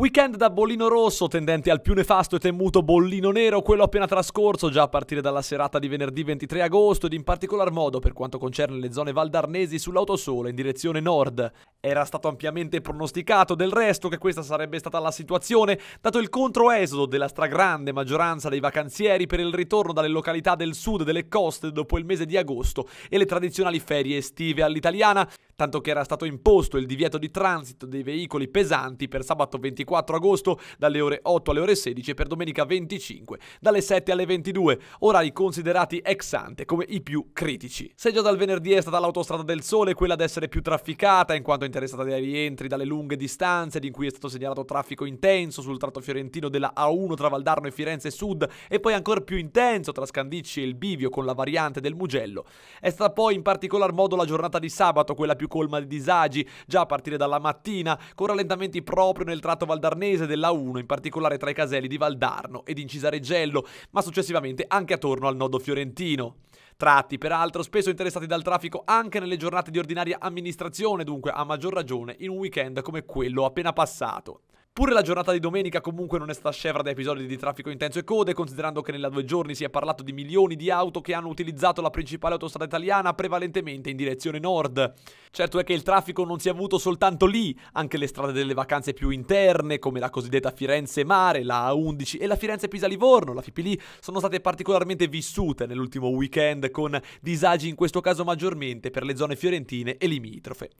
Weekend da bollino rosso, tendente al più nefasto e temuto bollino nero, quello appena trascorso, già a partire dalla serata di venerdì 23 agosto ed in particolar modo per quanto concerne le zone valdarnesi sull'autosola in direzione nord. Era stato ampiamente pronosticato del resto che questa sarebbe stata la situazione, dato il controesodo della stragrande maggioranza dei vacanzieri per il ritorno dalle località del sud delle coste dopo il mese di agosto e le tradizionali ferie estive all'italiana, tanto che era stato imposto il divieto di transito dei veicoli pesanti per sabato 24 agosto dalle ore 8 alle ore 16 e per domenica 25 dalle 7 alle 22, orari considerati ex ante come i più critici. Se già dal venerdì è stata l'autostrada del Sole quella ad essere più trafficata in quanto interessata dai rientri dalle lunghe distanze di cui è stato segnalato traffico intenso sul tratto fiorentino della A1 tra Valdarno e Firenze Sud e poi ancora più intenso tra Scandicci e il Bivio con la variante del Mugello. È stata poi in particolar modo la giornata di sabato quella più colma di disagi, già a partire dalla mattina, con rallentamenti proprio nel tratto valdarnese della 1, in particolare tra i caselli di Valdarno ed in Cisareggello, ma successivamente anche attorno al nodo fiorentino tratti, peraltro spesso interessati dal traffico anche nelle giornate di ordinaria amministrazione, dunque a maggior ragione in un weekend come quello appena passato. Pure la giornata di domenica comunque non è stata scevra da episodi di traffico intenso e code, considerando che nella due giorni si è parlato di milioni di auto che hanno utilizzato la principale autostrada italiana prevalentemente in direzione nord. Certo è che il traffico non si è avuto soltanto lì, anche le strade delle vacanze più interne, come la cosiddetta Firenze Mare, la A11 e la Firenze Pisa Livorno, la Fipili, sono state particolarmente vissute nell'ultimo weekend con disagi in questo caso maggiormente per le zone fiorentine e limitrofe.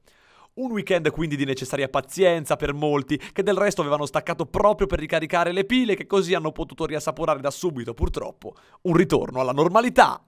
Un weekend quindi di necessaria pazienza per molti, che del resto avevano staccato proprio per ricaricare le pile, che così hanno potuto riassaporare da subito, purtroppo, un ritorno alla normalità.